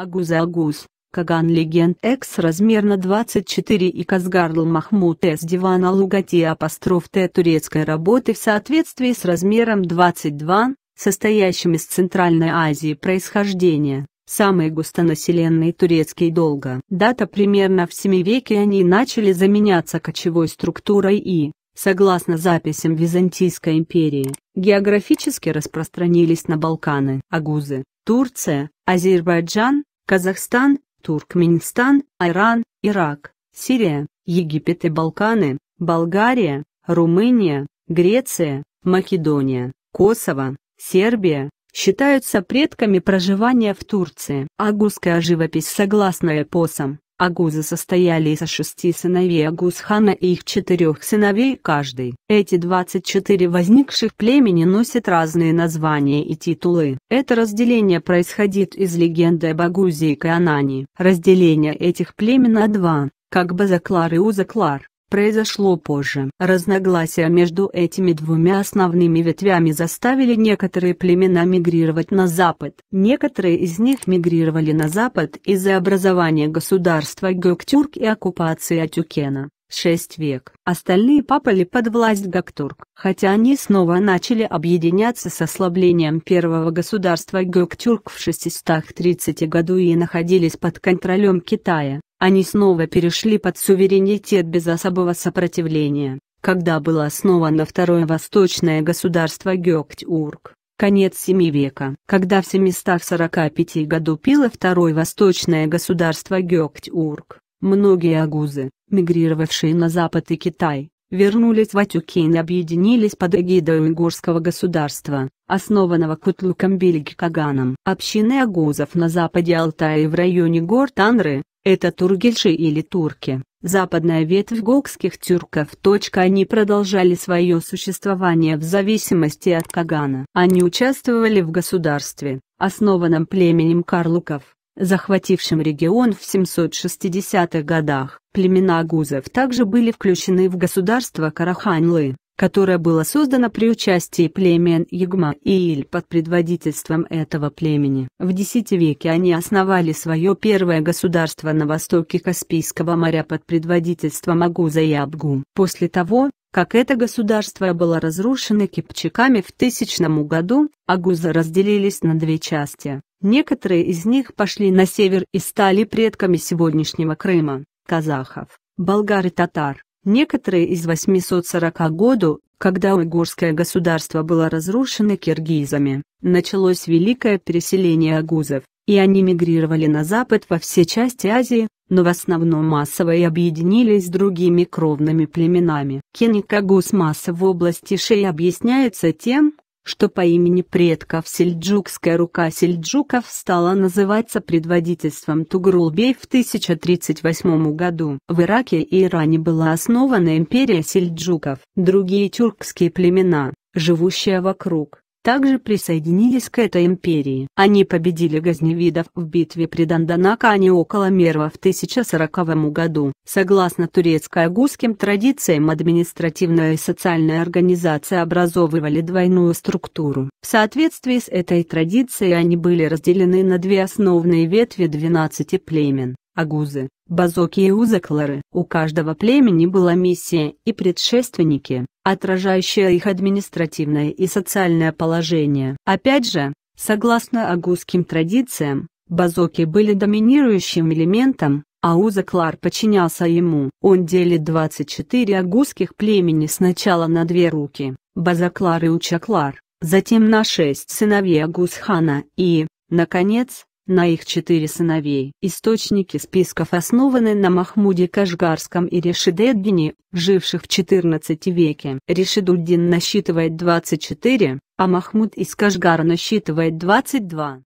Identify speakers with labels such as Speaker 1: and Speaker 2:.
Speaker 1: Агуза-Агуз, Каган Легенд Экс X размерно 24 и Казгарл Махмут С дивана Лугати апостроф Т турецкой работы в соответствии с размером 22, состоящим из Центральной Азии происхождения, самые густонаселенные турецкие долго. Дата примерно в 7 веке они начали заменяться кочевой структурой и, согласно записям Византийской империи, географически распространились на Балканы, Агузы, Турция, Азербайджан, Казахстан, Туркменистан, Иран, Ирак, Сирия, Египет и Балканы, Болгария, Румыния, Греция, Македония, Косово, Сербия, считаются предками проживания в Турции. Агузская живопись согласно эпосам Агузы состояли из шести сыновей Агузхана и их четырех сыновей каждый. Эти 24 возникших племени носят разные названия и титулы. Это разделение происходит из легенды об Агузе и Каанане. Разделение этих племен на два, как Базаклар и Узаклар произошло позже. Разногласия между этими двумя основными ветвями заставили некоторые племена мигрировать на запад. Некоторые из них мигрировали на запад из-за образования государства Гөктюрк и оккупации Атюкена. 6 век. Остальные попали под власть Гактурк, хотя они снова начали объединяться с ослаблением первого государства Гактурк в 630 году и находились под контролем Китая они снова перешли под суверенитет без особого сопротивления, когда было основано второе восточное государство Гёктюрк, конец 7 века. Когда в 745 году пило второе восточное государство Гёктюрк, многие агузы, мигрировавшие на запад и Китай, вернулись в Атюкин и объединились под эгидой уйгурского государства, основанного Кутлуком Бельги Общины агузов на западе Алтая и в районе гор Танры, это тургельши или турки, западная ветвь гокских тюрков. Они продолжали свое существование в зависимости от Кагана. Они участвовали в государстве, основанном племенем карлуков, захватившим регион в 760-х годах. Племена гузов также были включены в государство Караханлы которое было создано при участии племен Ягма и Иль под предводительством этого племени. В X веке они основали свое первое государство на востоке Каспийского моря под предводительством Агуза и Абгу. После того, как это государство было разрушено кипчаками в тысячном году, агузы разделились на две части. Некоторые из них пошли на север и стали предками сегодняшнего Крыма, казахов, болгар и татар. Некоторые из 840 году, когда уйгурское государство было разрушено киргизами, началось великое переселение агузов, и они мигрировали на запад во все части Азии, но в основном массово и объединились с другими кровными племенами. Киник агуз масса в области шеи объясняется тем, что по имени предков сельджукская рука сельджуков стала называться предводительством Тугрулбей в 1038 году. В Ираке и Иране была основана империя сельджуков. Другие тюркские племена, живущие вокруг, также присоединились к этой империи. Они победили газневидов в битве при Данданакане около Мерва в 1040 году. Согласно турецко-агузским традициям административная и социальная организация образовывали двойную структуру. В соответствии с этой традицией они были разделены на две основные ветви 12 племен агузы, базоки и узаклары. У каждого племени была миссия и предшественники, отражающие их административное и социальное положение. Опять же, согласно агузским традициям, базоки были доминирующим элементом, а узаклар подчинялся ему. Он делит 24 агузских племени сначала на две руки, базаклар и учаклар, затем на шесть сыновей агузхана и, наконец, на их четыре сыновей. Источники списков основаны на Махмуде Кашгарском и Решидеддине, живших в XIV веке. Решидуддин насчитывает 24, а Махмуд из Кашгара насчитывает 22.